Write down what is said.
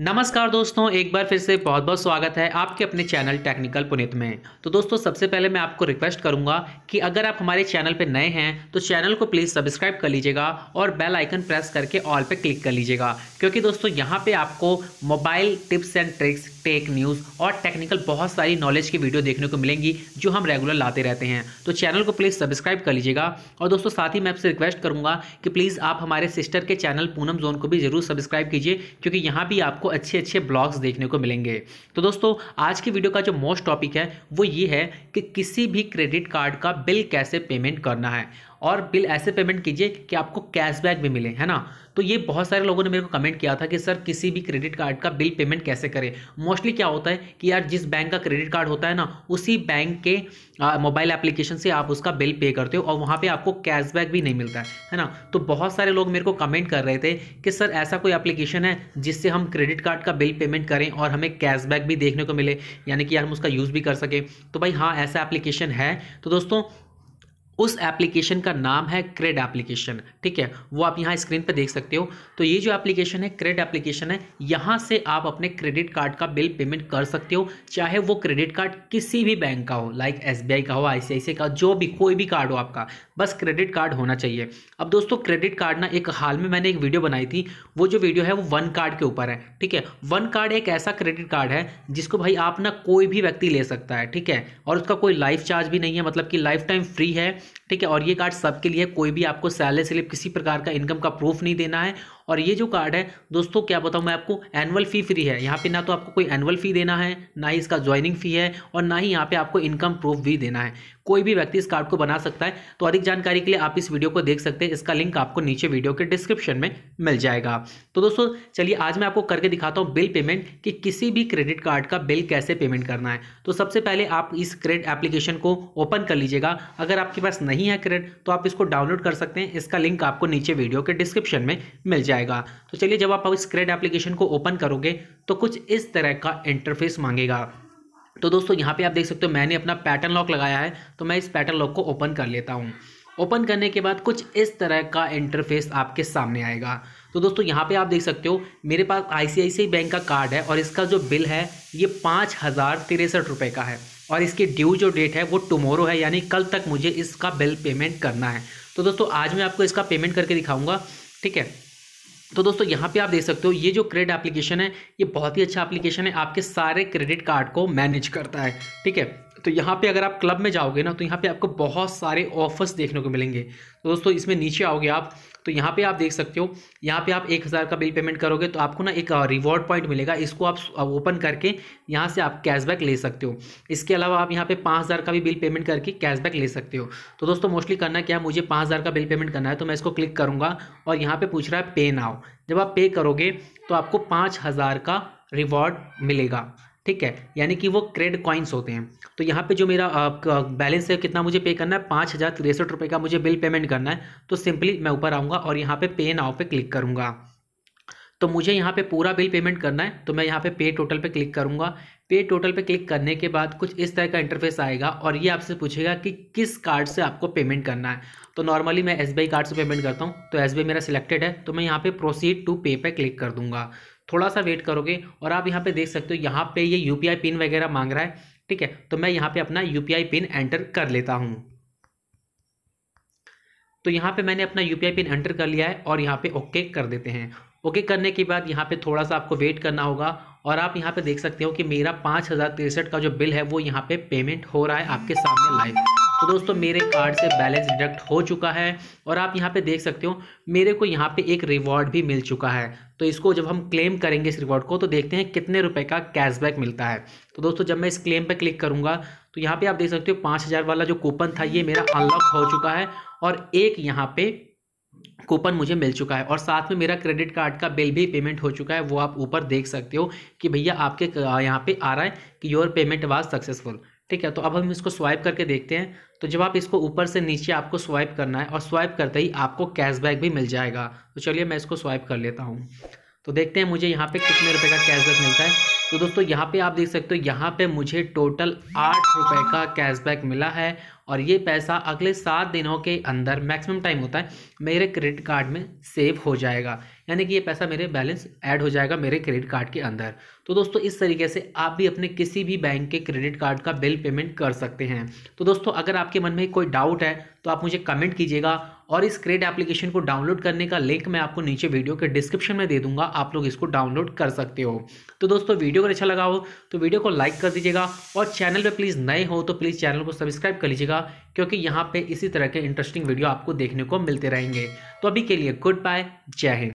नमस्कार दोस्तों एक बार फिर से बहुत बहुत स्वागत है आपके अपने चैनल टेक्निकल पुनित में तो दोस्तों सबसे पहले मैं आपको रिक्वेस्ट करूंगा कि अगर आप हमारे चैनल पर नए हैं तो चैनल को प्लीज़ सब्सक्राइब कर लीजिएगा और बेल आइकन प्रेस करके ऑल पे क्लिक कर लीजिएगा क्योंकि दोस्तों यहाँ पे आपको mobile tips and tricks tech news और टेक्निकल बहुत सारी नॉलेज की वीडियो देखने को मिलेंगी जो हम रेगुलर लाते रहते हैं तो चैनल को प्लीज़ सब्सक्राइब कर लीजिएगा और दोस्तों साथ ही मैं आपसे रिक्वेस्ट करूँगा कि प्लीज़ आप हमारे सिस्टर के चैनल पूनम जोन को भी ज़रूर सब्सक्राइब कीजिए क्योंकि यहाँ भी आपको आपको अच्छे अच्छे ब्लॉग्स देखने को मिलेंगे तो दोस्तों आज की वीडियो का जो मोस्ट टॉपिक है वो ये है कि किसी भी क्रेडिट कार्ड का बिल कैसे पेमेंट करना है और बिल ऐसे पेमेंट कीजिए कि आपको कैशबैक भी मिले है ना तो ये बहुत सारे लोगों ने मेरे को कमेंट किया था कि सर किसी भी क्रेडिट कार्ड का बिल पेमेंट कैसे करें मोस्टली क्या होता है कि यार जिस बैंक का क्रेडिट कार्ड होता है ना उसी बैंक के मोबाइल एप्लीकेशन से आप उसका बिल पे करते हो और वहाँ पर आपको कैशबैक भी नहीं मिलता है है ना तो बहुत सारे लोग मेरे को कमेंट कर रहे थे कि सर ऐसा कोई एप्लीकेशन है जिससे हम क्रेडिट कार्ड का बिल पेमेंट करें और हमें कैशबैक भी देखने को मिले यानी कि यार हम उसका यूज़ भी कर सकें तो भाई हाँ ऐसा एप्लीकेशन है तो दोस्तों उस एप्लीकेशन का नाम है क्रेड एप्लीकेशन ठीक है वो आप यहाँ स्क्रीन पर देख सकते हो तो ये जो एप्लीकेशन है क्रेड एप्लीकेशन है यहाँ से आप अपने क्रेडिट कार्ड का बिल पेमेंट कर सकते हो चाहे वो क्रेडिट कार्ड किसी भी बैंक का हो लाइक एस का हो आई का जो भी कोई भी कार्ड हो आपका बस क्रेडिट कार्ड होना चाहिए अब दोस्तों क्रेडिट कार्ड ना एक हाल में मैंने एक वीडियो बनाई थी वो जो वीडियो है वो वन कार्ड के ऊपर है ठीक है वन कार्ड एक ऐसा क्रेडिट कार्ड है जिसको भाई आप ना कोई भी व्यक्ति ले सकता है ठीक है और उसका कोई लाइफ चार्ज भी नहीं है मतलब कि लाइफ टाइम फ्री है ठीक है और ये कार्ड सबके लिए कोई भी आपको सैलरी स्लिप किसी प्रकार का इनकम का प्रूफ नहीं देना है और ये जो कार्ड है दोस्तों क्या बताऊँ मैं आपको एनुअल फ़ी फ्री है यहाँ पे ना तो आपको कोई एनुअल फ़ी देना है ना ही इसका ज्वाइनिंग फ़ी है और ना ही यहाँ पे आपको इनकम प्रूफ भी देना है कोई भी व्यक्ति इस कार्ड को बना सकता है तो अधिक जानकारी के लिए आप इस वीडियो को देख सकते हैं इसका लिंक आपको नीचे वीडियो के डिस्क्रिप्शन में मिल जाएगा तो दोस्तों चलिए आज मैं आपको करके दिखाता हूँ बिल पेमेंट कि किसी भी क्रेडिट कार्ड का बिल कैसे पेमेंट करना है तो सबसे पहले आप इस क्रेडिट एप्लीकेशन को ओपन कर लीजिएगा अगर आपके पास नहीं है क्रेडिट तो आप इसको डाउनलोड कर सकते हैं इसका लिंक आपको नीचे वीडियो के डिस्क्रिप्शन में मिल जाएगा जाएगा तो चलिए जब आप इस क्रेड एप्लीकेशन को ओपन करोगे तो कुछ इस तरह का इंटरफेस मांगेगा तो दोस्तों यहाँ पे आप देख सकते हो मैंने अपना पैटर्न लॉक लगाया है तो मैं इस पैटर्न लॉक को ओपन कर लेता हूँ ओपन करने के बाद कुछ इस तरह का इंटरफेस आपके सामने आएगा तो दोस्तों यहाँ पे आप देख सकते हो मेरे पास आई बैंक का कार्ड है और इसका जो बिल है ये पाँच हज़ार तिरसठ रुपये का है और इसकी ड्यू जो डेट है वो टुमोरो है यानी कल तक मुझे इसका बिल पेमेंट करना है तो दोस्तों आज मैं आपको इसका पेमेंट करके दिखाऊँगा ठीक है तो दोस्तों यहाँ पे आप देख सकते हो ये जो क्रेडिट एप्लीकेशन है ये बहुत ही अच्छा एप्लीकेशन है आपके सारे क्रेडिट कार्ड को मैनेज करता है ठीक है तो यहाँ पे अगर आप क्लब में जाओगे ना तो यहाँ पे आपको बहुत सारे ऑफर्स देखने को मिलेंगे तो दोस्तों इसमें नीचे आओगे आप तो यहाँ पे आप देख सकते हो यहाँ पे आप एक हज़ार का बिल पेमेंट करोगे तो आपको ना एक रिवॉर्ड पॉइंट मिलेगा इसको आप ओपन करके यहाँ से आप कैशबैक ले सकते हो इसके अलावा आप यहाँ पे पाँच हज़ार का भी बिल पेमेंट करके कैशबैक ले सकते हो तो दोस्तों मोस्टली करना क्या मुझे पाँच हज़ार का बिल पेमेंट करना है तो मैं इसको क्लिक करूँगा और यहाँ पर पूछ रहा है पे नाव जब आप पे करोगे तो आपको पाँच हज़ार का रिवॉर्ड मिलेगा ठीक है यानी कि वो क्रेड कॉइन्स होते हैं तो यहाँ पे जो मेरा बैलेंस है कितना मुझे पे करना है पाँच हज़ार तिरसठ रुपये का मुझे बिल पेमेंट करना है तो सिंपली मैं ऊपर आऊँगा और यहाँ पे पे नाव पे क्लिक करूँगा तो मुझे यहाँ पे पूरा बिल पेमेंट करना है तो मैं यहाँ पे पे टोटल पे क्लिक करूँगा पे टोटल पे क्लिक करने के बाद कुछ इस तरह का इंटरफेस आएगा और ये आपसे पूछेगा कि किस कार्ड से आपको पेमेंट करना है तो नॉर्मली मैं एस कार्ड से पेमेंट करता हूँ तो एस मेरा सिलेक्टेड है तो मैं यहाँ पर प्रोसीड टू पे पर क्लिक कर दूँगा थोड़ा सा वेट करोगे और आप यहाँ पे देख सकते हो यहाँ पे ये यू पिन वगैरह मांग रहा है ठीक है तो मैं यहाँ पे अपना यू पिन एंटर कर लेता हूँ तो यहाँ पे मैंने अपना यू पिन एंटर कर लिया है और यहाँ पे ओके कर देते हैं ओके करने के बाद यहाँ पे थोड़ा सा आपको वेट करना होगा और आप यहाँ पे देख सकते हो कि मेरा पाँच हज़ार तिरसठ का जो बिल है वो यहाँ पे पेमेंट हो रहा है आपके सामने लाइव तो दोस्तों मेरे कार्ड से बैलेंस डिडक्ट हो चुका है और आप यहाँ पे देख सकते हो मेरे को यहाँ पे एक रिवॉर्ड भी मिल चुका है तो इसको जब हम क्लेम करेंगे इस रिवॉर्ड को तो देखते हैं कितने रुपए का कैशबैक मिलता है तो दोस्तों जब मैं इस क्लेम पे क्लिक करूँगा तो यहाँ पे आप देख सकते हो पाँच हज़ार वाला जो कूपन था ये मेरा अनलॉक हो चुका है और एक यहाँ पे कूपन मुझे मिल चुका है और साथ में मेरा क्रेडिट कार्ड का बिल भी पेमेंट हो चुका है वो आप ऊपर देख सकते हो कि भैया आपके यहाँ पे आ रहा है कि योर पेमेंट वाज सक्सेसफुल ठीक है तो अब हम इसको स्वाइप करके देखते हैं तो जब आप इसको ऊपर से नीचे आपको स्वाइप करना है और स्वाइप करते ही आपको कैशबैक भी मिल जाएगा तो चलिए मैं इसको स्वाइप कर लेता हूँ तो देखते हैं मुझे यहाँ पे कितने रुपए का कैशबैक मिलता है तो दोस्तों यहाँ पे आप देख सकते हो यहाँ पे मुझे टोटल आठ रुपए का कैशबैक मिला है और ये पैसा अगले सात दिनों के अंदर मैक्सिमम टाइम होता है मेरे क्रेडिट कार्ड में सेव हो जाएगा यानी कि ये पैसा मेरे बैलेंस ऐड हो जाएगा मेरे क्रेडिट कार्ड के अंदर तो दोस्तों इस तरीके से आप भी अपने किसी भी बैंक के क्रेडिट कार्ड का बिल पेमेंट कर सकते हैं तो दोस्तों अगर आपके मन में कोई डाउट है तो आप मुझे कमेंट कीजिएगा और इस क्रेड एप्लीकेशन को डाउनलोड करने का लिंक मैं आपको नीचे वीडियो के डिस्क्रिप्शन में दे दूंगा आप लोग इसको डाउनलोड कर सकते हो तो दोस्तों वीडियो अगर अच्छा लगा हो तो वीडियो को लाइक कर दीजिएगा और चैनल पर प्लीज़ नए हो तो प्लीज़ चैनल को सब्सक्राइब कर लीजिएगा क्योंकि यहाँ पर इसी तरह के इंटरेस्टिंग वीडियो आपको देखने को मिलते रहेंगे तो अभी के लिए गुड बाय जय हिंद